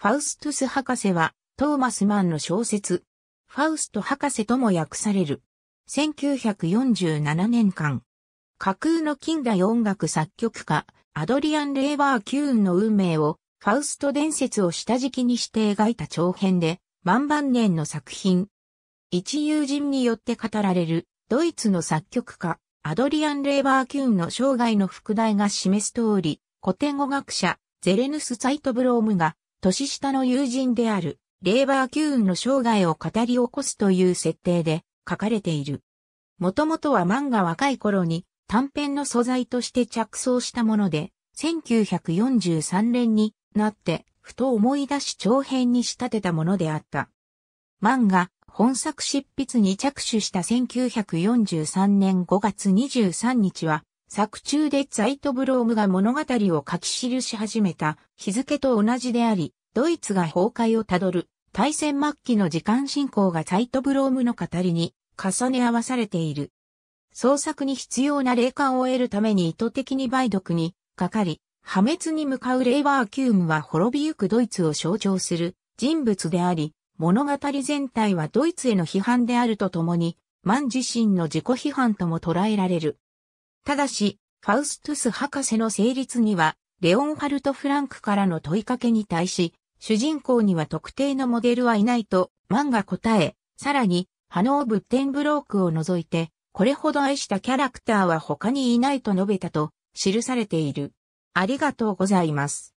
ファウストゥス博士は、トーマスマンの小説、ファウスト博士とも訳される。1947年間、架空の近代音楽作曲家、アドリアン・レーバー・キューンの運命を、ファウスト伝説を下敷きにして描いた長編で、万万年の作品。一友人によって語られる、ドイツの作曲家、アドリアン・レーバー・キューンの生涯の副題が示す通り、古典語学者、ゼレヌス・サイトブロームが、年下の友人である、レーバー・キューンの生涯を語り起こすという設定で書かれている。もともとは漫画若い頃に短編の素材として着想したもので、1943年になってふと思い出し長編に仕立てたものであった。漫画、本作執筆に着手した1943年5月23日は、作中でザイトブロームが物語を書き記し始めた日付と同じであり、ドイツが崩壊をたどる大戦末期の時間進行がザイトブロームの語りに重ね合わされている。創作に必要な霊感を得るために意図的に梅毒にかかり、破滅に向かうレイバーキュームは滅びゆくドイツを象徴する人物であり、物語全体はドイツへの批判であるとともに、マン自身の自己批判とも捉えられる。ただし、ファウストゥス博士の成立には、レオンハルト・フランクからの問いかけに対し、主人公には特定のモデルはいないと、マンが答え、さらに、ハノー・ブッテンブロークを除いて、これほど愛したキャラクターは他にいないと述べたと記されている。ありがとうございます。